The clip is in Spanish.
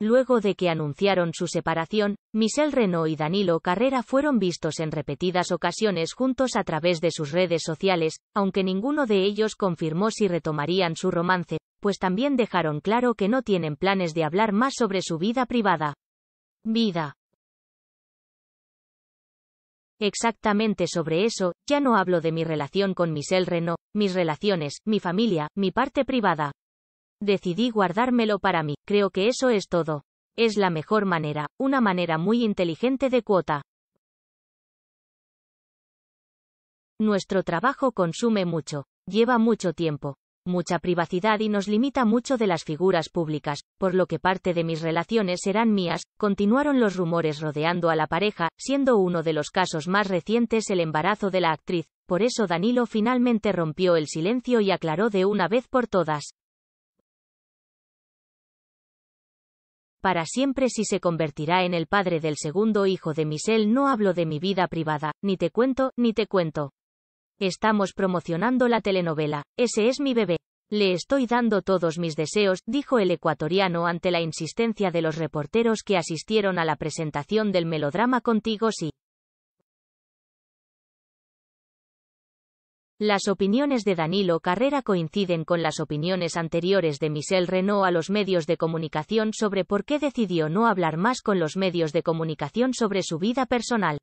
Luego de que anunciaron su separación, Michelle Renault y Danilo Carrera fueron vistos en repetidas ocasiones juntos a través de sus redes sociales, aunque ninguno de ellos confirmó si retomarían su romance, pues también dejaron claro que no tienen planes de hablar más sobre su vida privada. Vida. Exactamente sobre eso, ya no hablo de mi relación con Michelle Renault, mis relaciones, mi familia, mi parte privada. Decidí guardármelo para mí, creo que eso es todo. Es la mejor manera, una manera muy inteligente de cuota. Nuestro trabajo consume mucho, lleva mucho tiempo, mucha privacidad y nos limita mucho de las figuras públicas, por lo que parte de mis relaciones serán mías, continuaron los rumores rodeando a la pareja, siendo uno de los casos más recientes el embarazo de la actriz, por eso Danilo finalmente rompió el silencio y aclaró de una vez por todas. para siempre si se convertirá en el padre del segundo hijo de Michelle. No hablo de mi vida privada, ni te cuento, ni te cuento. Estamos promocionando la telenovela, ese es mi bebé. Le estoy dando todos mis deseos, dijo el ecuatoriano ante la insistencia de los reporteros que asistieron a la presentación del melodrama Contigo sí. Las opiniones de Danilo Carrera coinciden con las opiniones anteriores de Michel Renault a los medios de comunicación sobre por qué decidió no hablar más con los medios de comunicación sobre su vida personal.